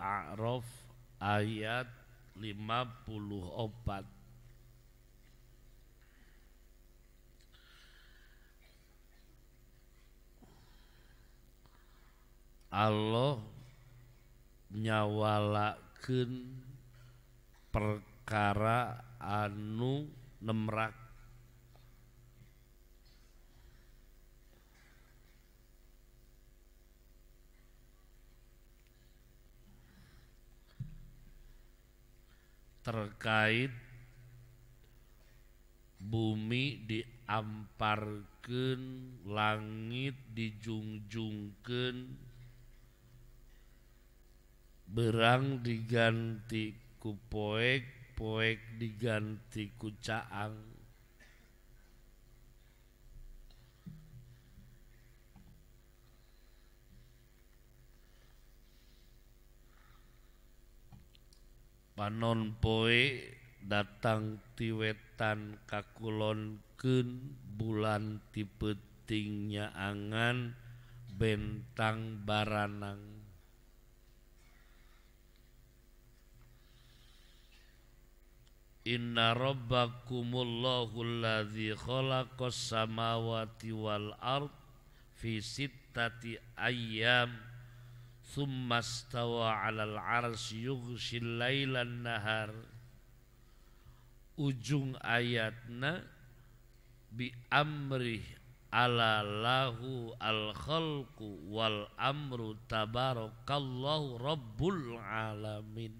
Al-A'raf ayat 54 Allah nyawalaken perkara anu nemrak terkait bumi diamparkan langit dijungjungken berang diganti ku poek poek diganti ku caang panon poe datang tiwetan kun bulan tipetingnya angan bentang baranang Inna rabbakumullahu alladhi khalaqas samawati wal ard fi sittati ayyam ثم استوى alal العرش يغشي الليل النهار ujung ayatna bi amrih ala lahu al khalqu wal amru tabarakallahu rabbul alamin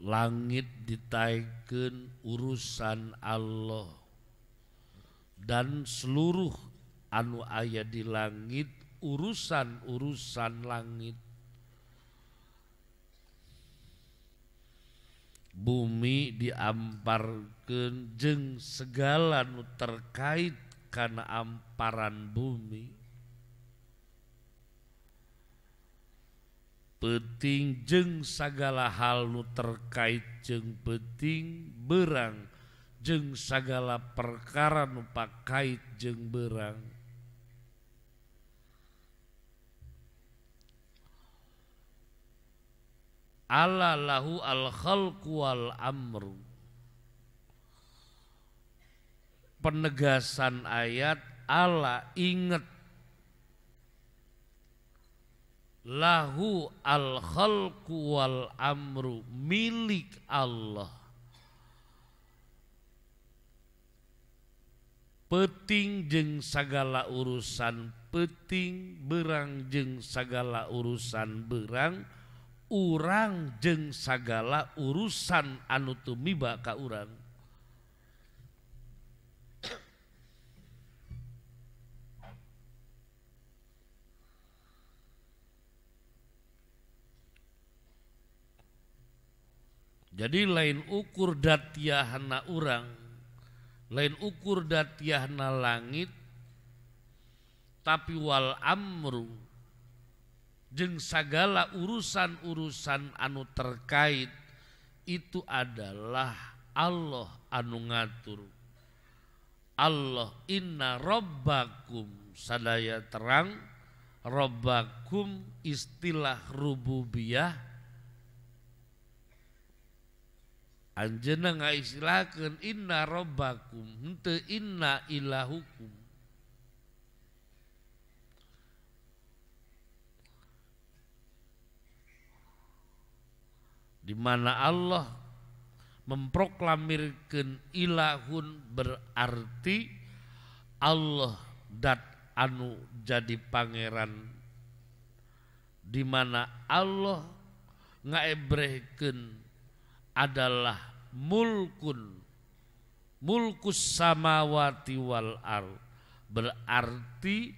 langit ditaikan urusan Allah dan seluruh anu ayah di langit urusan-urusan langit bumi diamparkan jeng segala nu terkait karena amparan bumi peting jeng segala hal nu terkait jeng peting berang jeng segala perkara nu pakait jeng berang ala lahu al khalqu wal amru penegasan ayat ala inget lahu al khalqu wal amru milik Allah peting jeng segala urusan peting berang jeng segala urusan berang urang jeng segala urusan anu tumiba ka urang Jadi lain ukur datiahna orang, lain ukur datiahna langit, tapi wal amru jeng segala urusan-urusan anu terkait itu adalah Allah anu ngatur. Allah inna robbakum sadaya terang robbakum istilah rububiyah Anjena nga istilahkan inna robbakum hente inna ilahukum. Di mana Allah memproklamirkan ilahun berarti Allah dat anu jadi pangeran di mana Allah ngaebrehkeun adalah mulkun mulkus samawati wal ar berarti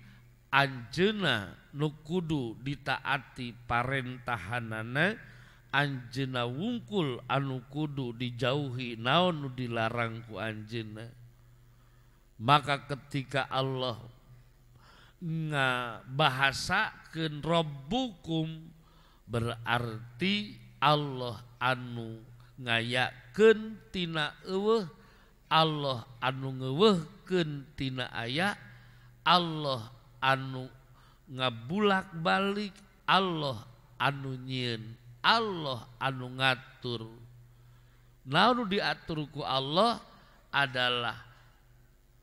anjena nukudu ditaati parentahanana anjena wungkul anukudu dijauhi naon dilarangku dilarang ku anjena maka ketika Allah ngabahasakeun rabbukum berarti Allah anu Ngakkentinawe Allah anu ngewe kentina aya Allah anu nga bulak-balik Allah anu nyin Allah anu ngatur Naru diaturku Allah adalah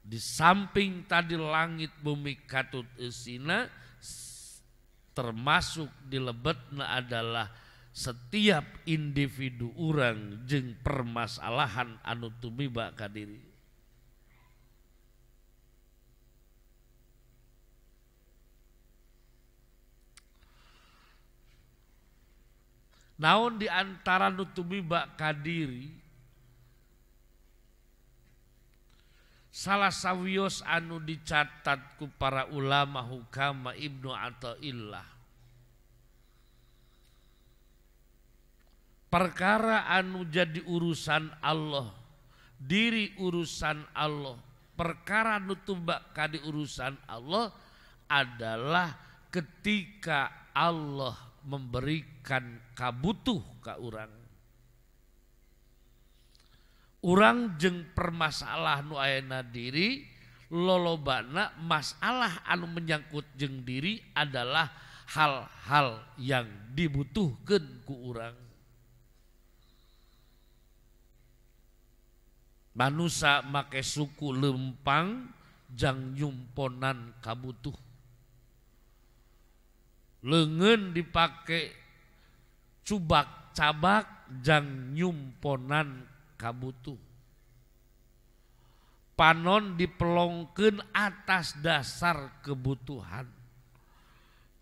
di saming tadi langit bumi katut isina termasuk di lebetna adalah, setiap individu orang jeng permasalahan anu naun kadiri naon diantara nutubibak kadiri salah sawios anu dicatatku para ulama hukama Ibnu illah perkara anu jadi urusan Allah diri urusan Allah perkara anu tumbak kadi urusan Allah adalah ketika Allah memberikan kabutuh ke orang orang jeng permasalah nu ayana diri lolobana masalah anu menyangkut jeng diri adalah hal-hal yang dibutuhkan ku orang nusa make suku lempangjang nyponan kabutuh Hai lengen dipakai cubkcabakjang yumponan kabutuh Hai panon dipengken atas dasar kebutuhan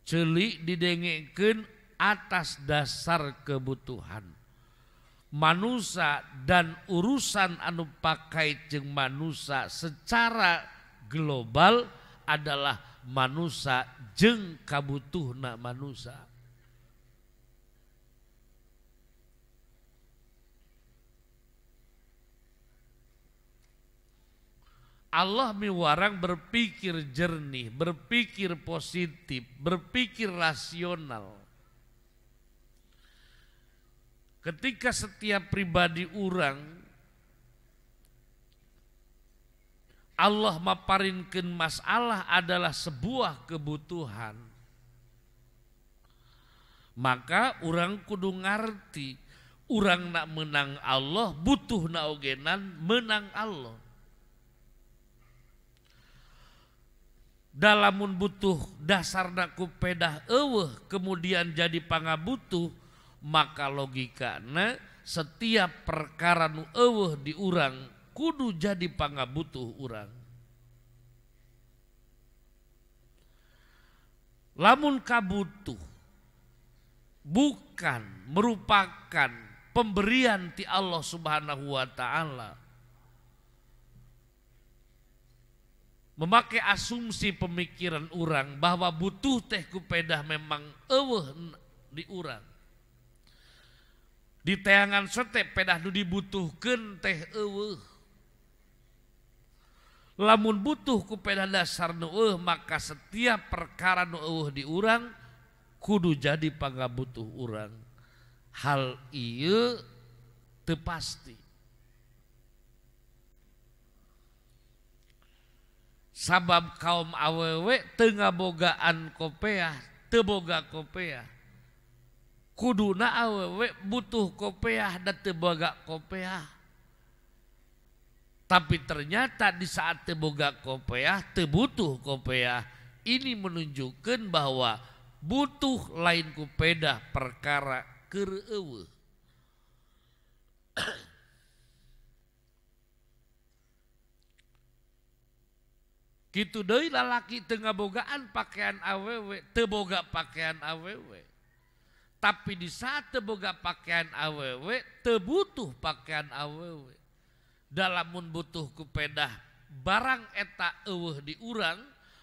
celik didengeken atas dasar kebutuhan manusia dan urusan anu pakai jeng manusia secara global adalah manusia jeng kabutuhna manusia. Allah miwarang berpikir jernih, berpikir positif, berpikir rasional. Ketika setiap pribadi orang Allah maparinkan masalah adalah sebuah kebutuhan. Maka orang kudu ngarti, orang nak menang Allah, butuh naogenan menang Allah. Dalamun butuh dasar nak pedah eweh kemudian jadi pangabutuh, butuh maka logikana setiap perkara nu eueuh di kudu jadi pangabutuh urang lamun kabutuh bukan merupakan pemberian ti Allah Subhanahu wa taala memakai asumsi pemikiran orang bahwa butuh teh kupedah memang eueuh di orang kalau tayangan sote pedahdu dibutuhken teh lamun butuh koped dasar maka setiap perkaraan diurang kudu jadipangangga butuh urang hal tepa sabab kaum awewek tengahbogaan kopeah teboga kopeah kuduna awewe butuh kopeah dan teboga kopeah. Tapi ternyata di saat teboga kopeah, tebutuh kopeah. Ini menunjukkan bahwa butuh lain kupeda perkara kerewe. Gitu deh lalaki tengah bogaan pakaian awewe, teboga pakaian awewe. Tapi di saat teboga pakaian awewe, tebutuh pakaian awewe. Dalamun butuh kupedah barang eta eueuh di urang,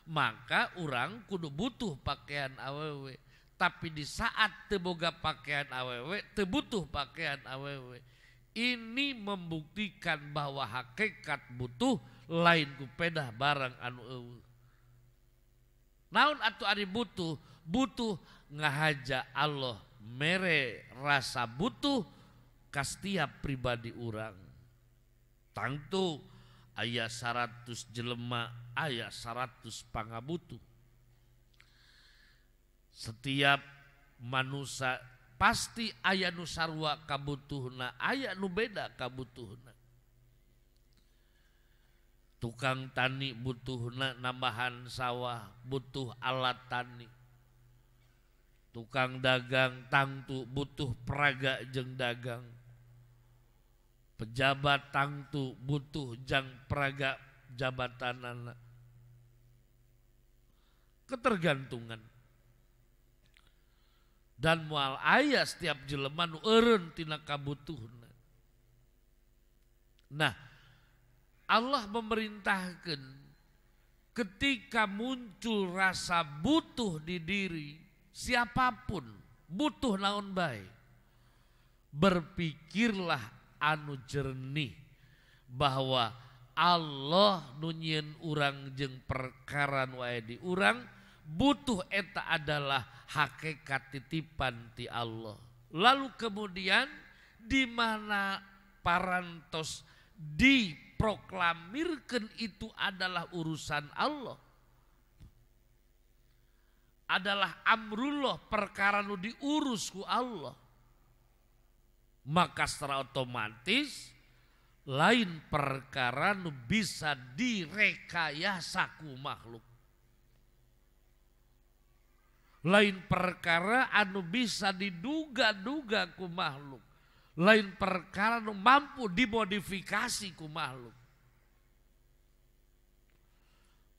maka urang kudu butuh pakaian awewe. Tapi di saat teboga pakaian awewe, tebutuh pakaian awewe. Ini membuktikan bahwa hakikat butuh lain kupedah barang anu eueuh. Naun atau ari butuh, butuh ngahaja Allah mere rasa butuh kas setiap pribadi orang. tangtu ayat seratus jelema ayat seratus pangabutuh setiap manusia pasti ayat nusarwa kabutuhna ayat nubeda kabutuhna tukang tani butuhna nambahan sawah butuh alat tani tukang dagang tangtu butuh peraga jeng dagang pejabat tangtu butuh jang peraga jabatan anak ketergantungan dan mual ayah setiap jeleman eren tina kabutuhna nah Allah memerintahkan ketika muncul rasa butuh di diri siapapun butuh naon baik. Berpikirlah anu jernih bahwa Allah nunyian urang jeng perkara wae di urang butuh eta adalah hakikat titipan ti Allah. Lalu kemudian di mana parantos diproklamirkan itu adalah urusan Allah adalah amrullah perkara nu diurus ku Allah. Maka secara otomatis lain perkara nu bisa direkayasa ku makhluk. Lain perkara anu bisa diduga-duga ku makhluk. Lain perkara anu mampu dimodifikasi ku makhluk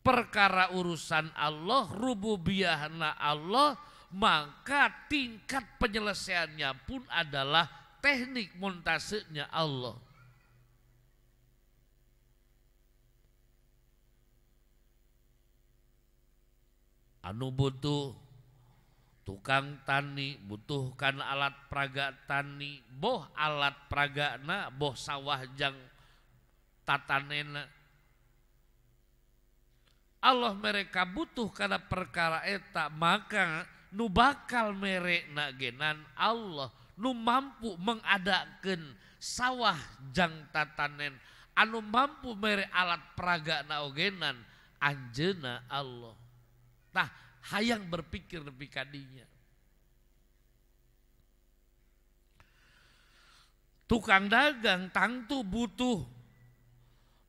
perkara urusan Allah, rububiyahna Allah, maka tingkat penyelesaiannya pun adalah teknik montasenya Allah. Anu butuh tukang tani, butuhkan alat praga tani, boh alat na boh sawah jang tatanena Allah mereka butuh karena perkara eta maka nu bakal merek nagenan Allah nu mampu mengadakan sawah jang tatanen anu mampu mere alat peraga naogenan anjena Allah nah hayang berpikir lebih kadinya tukang dagang tangtu butuh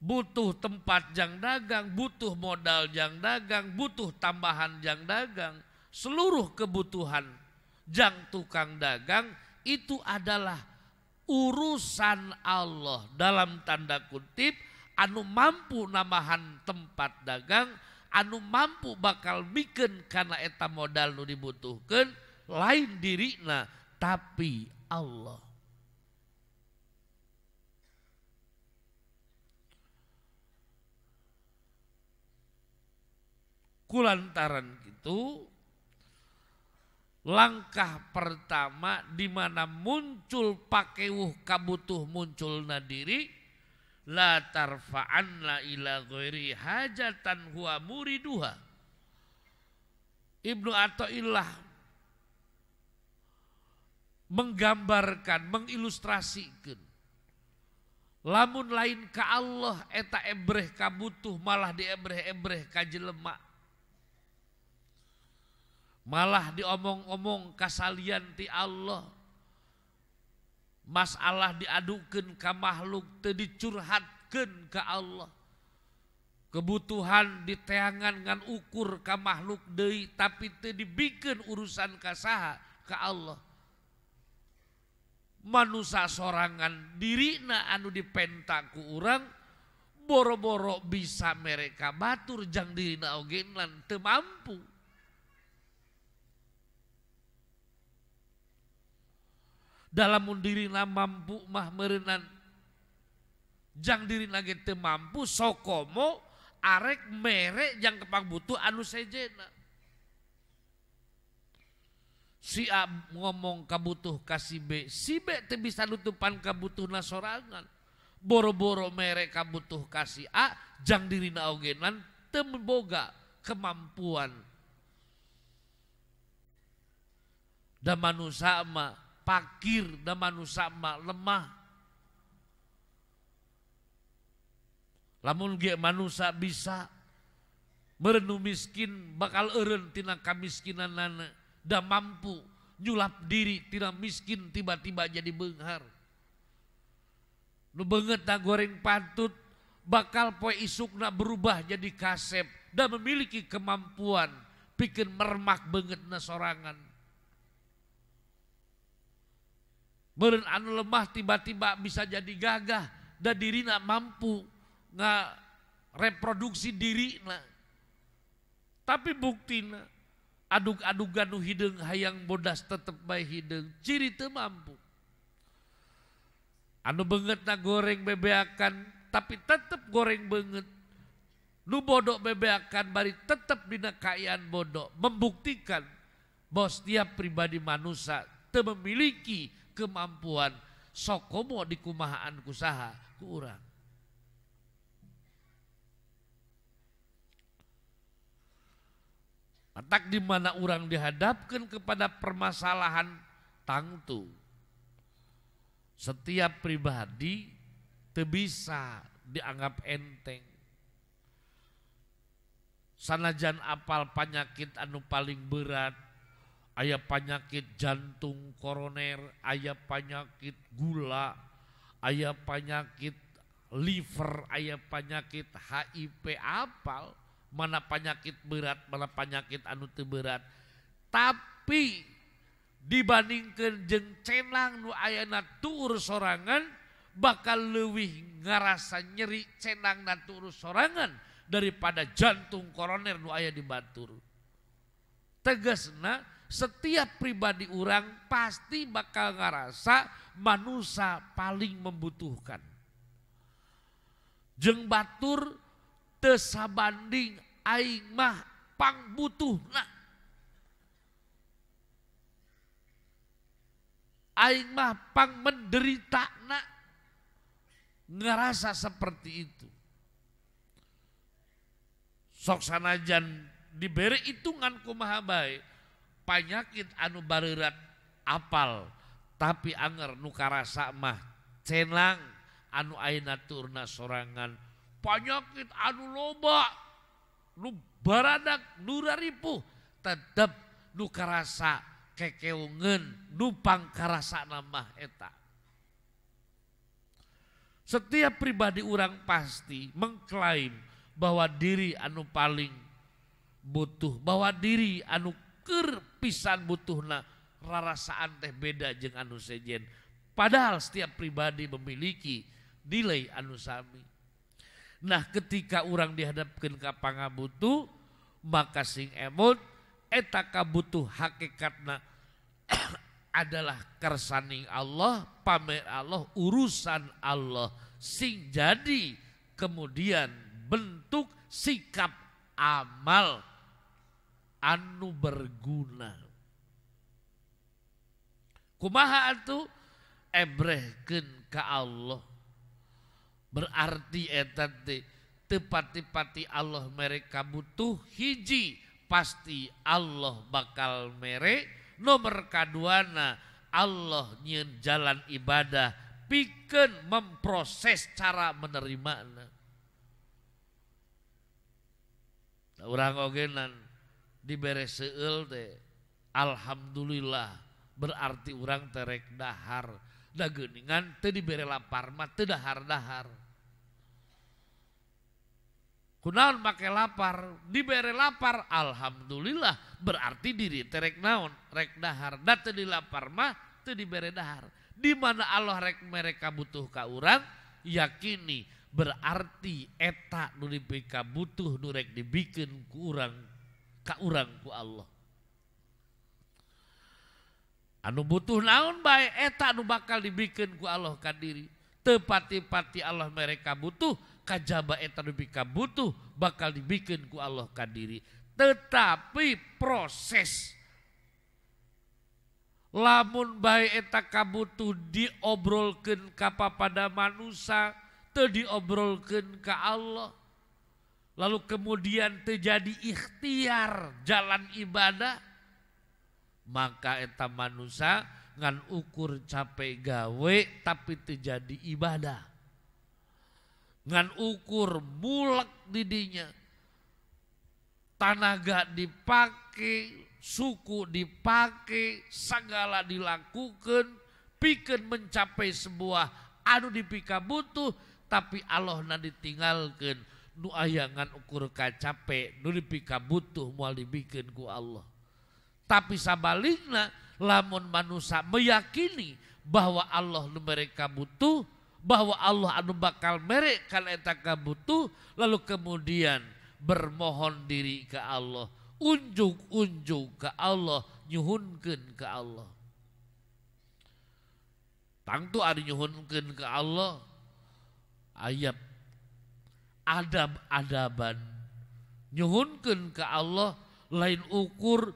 butuh tempat yang dagang, butuh modal yang dagang, butuh tambahan yang dagang. Seluruh kebutuhan yang tukang dagang itu adalah urusan Allah dalam tanda kutip anu mampu namahan tempat dagang anu mampu bakal bikin karena eta modal nu dibutuhkan lain dirina tapi Allah kulantaran itu langkah pertama di mana muncul pakewuh kabutuh muncul nadiri la la ila ghairi hajatan huwa muriduha Ibnu Athaillah menggambarkan mengilustrasikan lamun lain ke Allah eta ebreh kabutuh malah di ebreh-ebreh ka jelema Oh malah dioong-omong kasalianti Allah Hai masalah diadukan ke makhluk te dicurhatkan ke Allah kebutuhan diteangankan ukur ke makhluk De tapi tadibiken urusan kasaha ke Allah man soangan diri naanu dipentaku orang boro-borrok bisa mereka baturjang diri nagelan teampmpu dalam dirina mampu mah merenan jang diri lagi te mampu sokomo arek merek jang kepak butuh anu sejena si A ngomong kabutuh kasih B si B te bisa nutupan kabutuh sorangan, boro-boro merek kabutuh kasih A jang diri ogenan temboga boga kemampuan dan manusia mah kir dan sama lemah la bisa merenu miskin bakal tina kemiskinan dan mampu julap diri tidak miskin tiba-tiba jadi bengar lu banget tak goreng pantut bakal poi isukna berubah jadi kasep dan memiliki kemampuan bikin mermak banget nah soangan Meren anu lemah tiba-tiba bisa jadi gagah dan diri nak mampu nggak reproduksi diri nak. Tapi bukti, aduk-aduk ganu hidung hayang bodas tetep baik hidung ciri itu mampu. Anu banget nak goreng bebeakan tapi tetep goreng banget. Nu bodoh bebeakan bari tetep dina kayaan bodoh membuktikan bahwa setiap pribadi manusia memiliki kemampuan sokomo diummahan kusaha ketak dimana orang dihadapkan kepada permasalahan tangtu setiap pribadi terbis bisa dianggap enteng sanajan apal panyakit anu paling berat Ay panyakit jantung koroner ayaah panyakit gula aya panyakit liver ayaah panyakit HIV aal mana panyakit berat mana panyakit anut berat tapi dibandingkan jenceang lu aya natur sorangan bakal lebihwih ngerasa nyeri cenang natur sorangan daripada jantung koroner doaya dibatur tegas na kita setiap pribadi orang pasti bakal ngerasa manusia paling membutuhkan. Jeng batur tesabanding aing mah pang butuh nak Aing mah pang menderita nak ngerasa seperti itu. Sok sanajan diberi hitungan kumaha baik panyakit anu bariran apal tapi anger nukarasa mah cenang anu Ainaaturna sorangan panyakit anu loba nurribu tedp nukarsa kekeungen nupang kerasanamah setiap pribadi urang pasti mengklaim bahwa diri anu paling butuh bahwa diri anukirpu pisan butuhna rarasaan teh beda jeng anu sejen. Padahal setiap pribadi memiliki nilai anu sami. Nah ketika orang dihadapkan ke pangabutu maka sing emot etaka butuh hakikatna adalah kersaning Allah, pamer Allah, urusan Allah sing jadi kemudian bentuk sikap amal anu berguna kumaha itu ebreken ke Allah berarti etante tepati-pati Allah mereka butuh hiji pasti Allah bakal mere nomor kaduana Allah nyen jalan ibadah piken memproses cara menerima orang ogenan diberre se Alhamdulillah berarti orang terek dahar dan keingan tadi diberre lapar mate daharharon pakai lapar diberre lapar Alhamdulillah berarti diri terek naon rek dahar date di laparmah di bere dahar dimana Allah rek mereka butuh kerang yakini berarti etak nuli PK butuh nurrek dibikin kurang ke orang orangku Allah anu butuh naun baik etaku bakal bikinku Allah kan diri tepati-pati Allah mereka butuh kaj jabaketaka butuh bakal dibi bikinku Allah kan diri tetapi proses lamun baiktaka butuh diobrolkan kapal pada mansa te diobrolkan ke Allah lalu kemudian terjadi ikhtiar jalan ibadah maka etammansa ngan ukur capek gawe tapi terjadi ibadah ngan ukur bulak didinya tanaga dipakai suku dipakai sanggala di dilakukan pikir mencapai sebuah Aduh dipika butuh tapi Allah nanti ditingkan untuk perlu ayaangan ukur ka capek nuri pika butuh mubi bikinku Allah tapi sama Lina lamun manusia meyakini bahwa Allah mereka butuh bahwa Allah anu bakal merek kalautaka butuh lalu kemudian bermohon diri ke Allah unjuk-unjuk ke Allah nyhunken ke Allah tanghunken ke Allah ayatnya adab-adaban nyuhunkan ke Allah lain ukur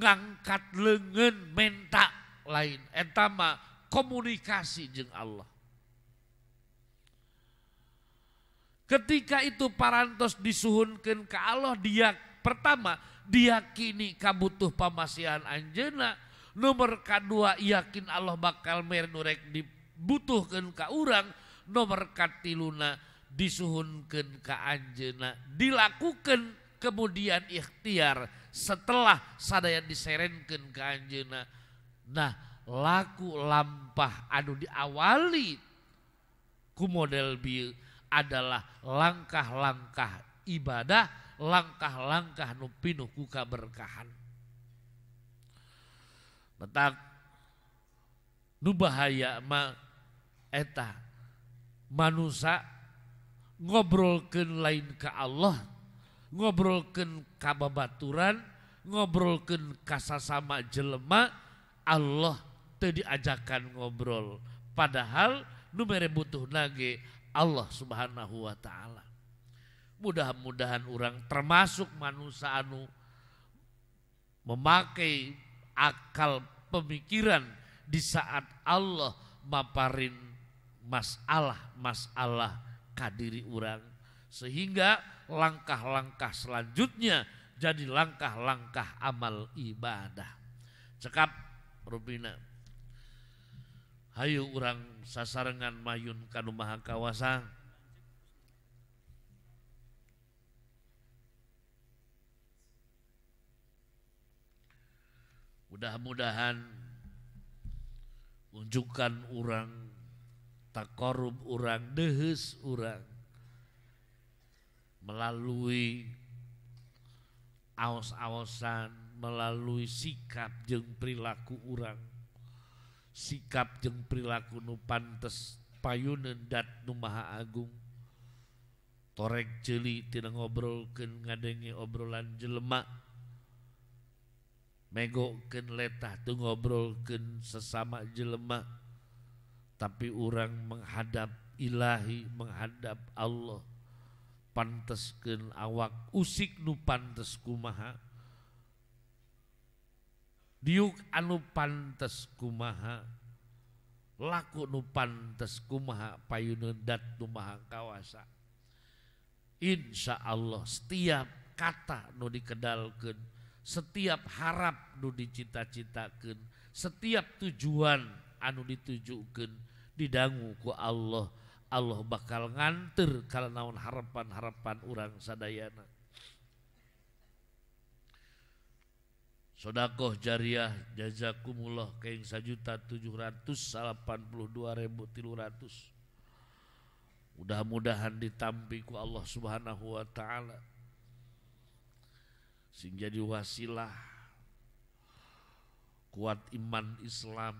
ngangkat lengan menta lain etama komunikasi jeng Allah ketika itu parantos disuhunkan ke Allah dia pertama diyakini kabutuh pamasihan anjena nomor kedua yakin Allah bakal merek dibutuhkan ke orang nomor katiluna disuunkan ke Anjena dilakukan kemudian ikhtiar setelah sadaya diserekan ke Anjena nah laku lampa Aduh diawali ku model adalah langkah-langkah ibadah langkah-langkah nupinu ku kaberkahan lubahayaeta man manusia ngobrolkan lain ke Allah, ngobrolkan kababaturan, ngobrolkan kasasama jelema, Allah tadi ajakan ngobrol. Padahal numere butuh lagi Allah subhanahu wa ta'ala. Mudah-mudahan orang termasuk manusia anu memakai akal pemikiran di saat Allah maparin masalah-masalah kadiri urang sehingga langkah-langkah selanjutnya jadi langkah-langkah amal ibadah cekap rubina Hayu orang sasarengan mayun kanu maha kawasa Mudah-mudahan unjukkan urang. kalau tak korrum orangrang thehe urang melalui aus-asan melalui sikap jeng perilaku urang sikap jeng perilaku nu pantes payun dat Numa Agung torek jeli tidak ngobrolken ngadennge obrolan jelemak megoken letah tuh ngobrolken sesama jelemak tapi orang menghadap Ilahi menghadap Allah pantesken awak usik nu pantes kumaha anu pantesma laku nu pantes kumaha payun kawasa Insya Allah setiap kata nudi kedalken setiap harap nudi cita-citaken setiap tujuan anu ditujukken didangu ku Allah Allah bakal nganter kalau naon harapan-harapan orang sadayana Sodakoh jariah jazakumullah keing sajuta tujuh ratus salapan puluh dua ribu tilu ratus. Mudah-mudahan ditampiku Allah subhanahu wa ta'ala. Sing jadi wasilah kuat iman Islam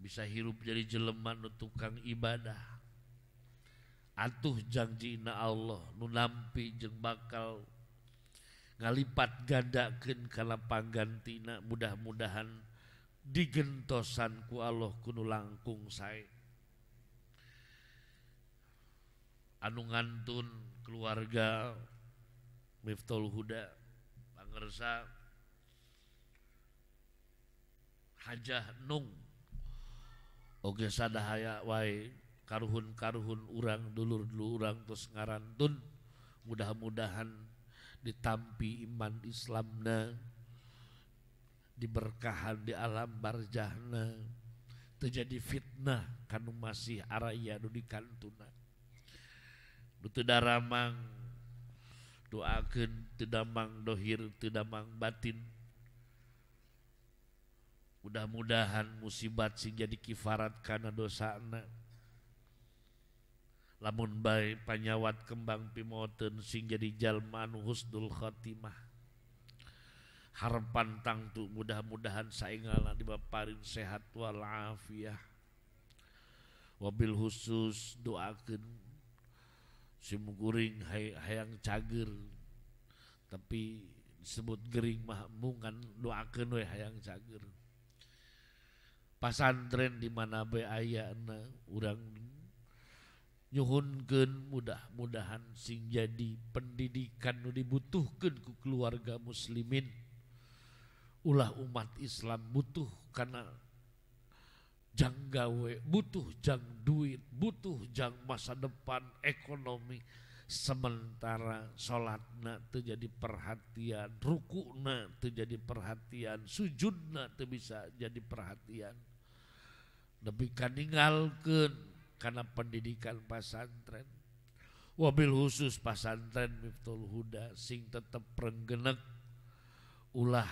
bisa hirup jadi jeleman tukang ibadah atuh janjina Allah nun lampi jengmbaal ngalipatgada genkala pangantina mudah-mudahan digentsanku Allah kunu langkung saya Hai anu nganun keluarga Mitulda Hai hajahnung ada karunkarun urang dulurlu orang terus ngarantun mudah-mudahan ditampmpi iman Islamnya Hai diberkahhan di alam barjana terjadi fitnah karena masih arah ya kan tununa ramang doa tidakang dhohir tidakang batin mudah-mudahan musibat sih jadi kifarat karena dosa anak lamun baik panyawat kembang pimoten sing jadi jalman husdul khotimah harapan tangtu mudah-mudahan saingala dibaparin sehat walafiah wabil khusus doakan simuguring hay, hayang cager tapi disebut gering mah mungan doakan we hayang cager pasantren di mana be ayana urang nyuhunkeun mudah-mudahan sing jadi pendidikan nu dibutuhkeun ku keluarga muslimin ulah umat Islam butuh karena jang gawe butuh jang duit butuh jang masa depan ekonomi sementara sholat na terjadi perhatian rukukna terjadi perhatian sujud na bisa jadi perhatian lebih kaningalkan karena pendidikan pasantren wabil khusus pasantren Miftul Huda sing tetep renggenek ulah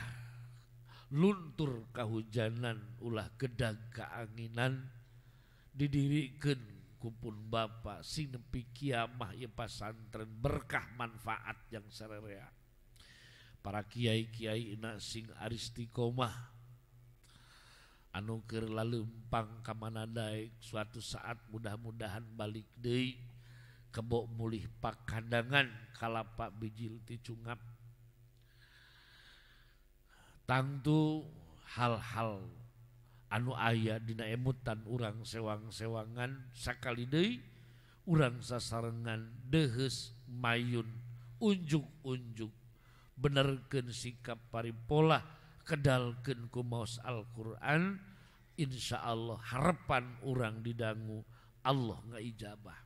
luntur kahujanan ulah gedang keanginan didirikan kupun bapak sing nepi kiamah ya pasantren berkah manfaat yang sererea para kiai-kiai nak sing aristikomah kalauukir lampang kamanandaik suatu saat mudah-mudahan balik De kebok mulih Pak kandangan kalpak bijil diap Tantu hal-hal anu ayah dinaemutan urang sewangswangan Sakaliide urang saarengan dehes mayun unjuk-unjuk bener ke sikap pari pola, kedalken ku maus Al-Quran Insya Allah harapan orang didangu Allah nggak ijabah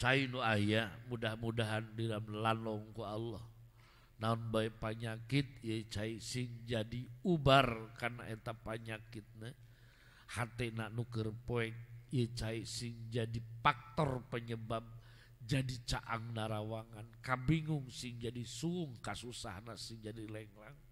Cainu ayah mudah-mudahan dalam lanong ku Allah naon baik penyakit ya cai sing jadi ubar karena eta penyakitnya hati nak nuker poek ya cai sing jadi faktor penyebab jadi caang narawangan kabingung sing jadi sung kasusahna sing jadi lenglang